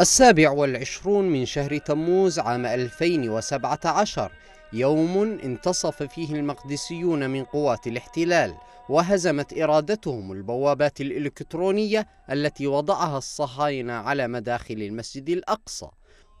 السابع والعشرون من شهر تموز عام 2017 يوم انتصف فيه المقدسيون من قوات الاحتلال وهزمت إرادتهم البوابات الإلكترونية التي وضعها الصهاينة على مداخل المسجد الأقصى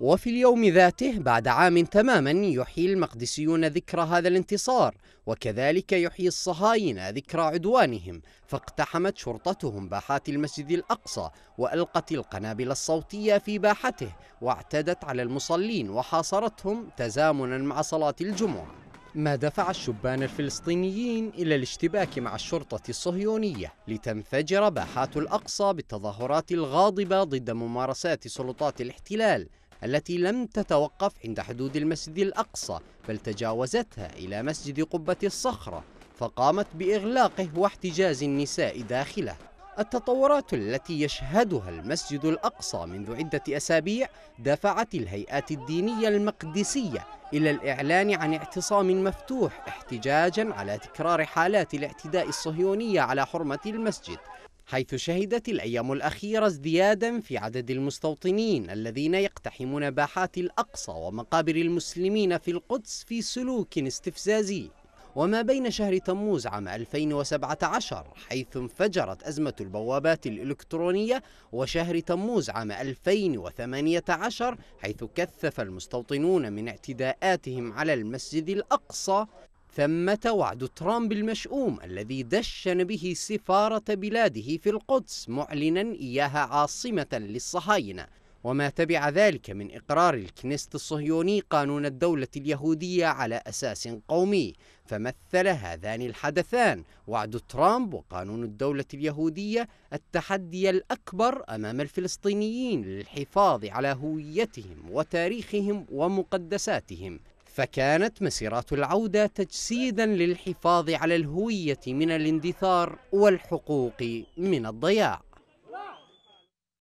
وفي اليوم ذاته بعد عام تماما يحيي المقدسيون ذكرى هذا الانتصار وكذلك يحيي الصهاينة ذكرى عدوانهم فاقتحمت شرطتهم باحات المسجد الأقصى وألقت القنابل الصوتية في باحته واعتدت على المصلين وحاصرتهم تزامنا مع صلاة الجمعة ما دفع الشبان الفلسطينيين إلى الاشتباك مع الشرطة الصهيونية لتنفجر باحات الأقصى بالتظاهرات الغاضبة ضد ممارسات سلطات الاحتلال التي لم تتوقف عند حدود المسجد الأقصى بل تجاوزتها إلى مسجد قبة الصخرة فقامت بإغلاقه واحتجاز النساء داخله التطورات التي يشهدها المسجد الأقصى منذ عدة أسابيع دفعت الهيئات الدينية المقدسية إلى الإعلان عن اعتصام مفتوح احتجاجا على تكرار حالات الاعتداء الصهيونية على حرمة المسجد حيث شهدت الأيام الأخيرة ازديادا في عدد المستوطنين الذين يقتحمون باحات الأقصى ومقابر المسلمين في القدس في سلوك استفزازي وما بين شهر تموز عام 2017 حيث انفجرت أزمة البوابات الإلكترونية وشهر تموز عام 2018 حيث كثف المستوطنون من اعتداءاتهم على المسجد الأقصى ثمة وعد ترامب المشؤوم الذي دشن به سفارة بلاده في القدس معلنا إياها عاصمة للصهاينة وما تبع ذلك من إقرار الكنيست الصهيوني قانون الدولة اليهودية على أساس قومي فمثل هذان الحدثان وعد ترامب وقانون الدولة اليهودية التحدي الأكبر أمام الفلسطينيين للحفاظ على هويتهم وتاريخهم ومقدساتهم فكانت مسيرات العودة تجسيدا للحفاظ على الهوية من الاندثار والحقوق من الضياع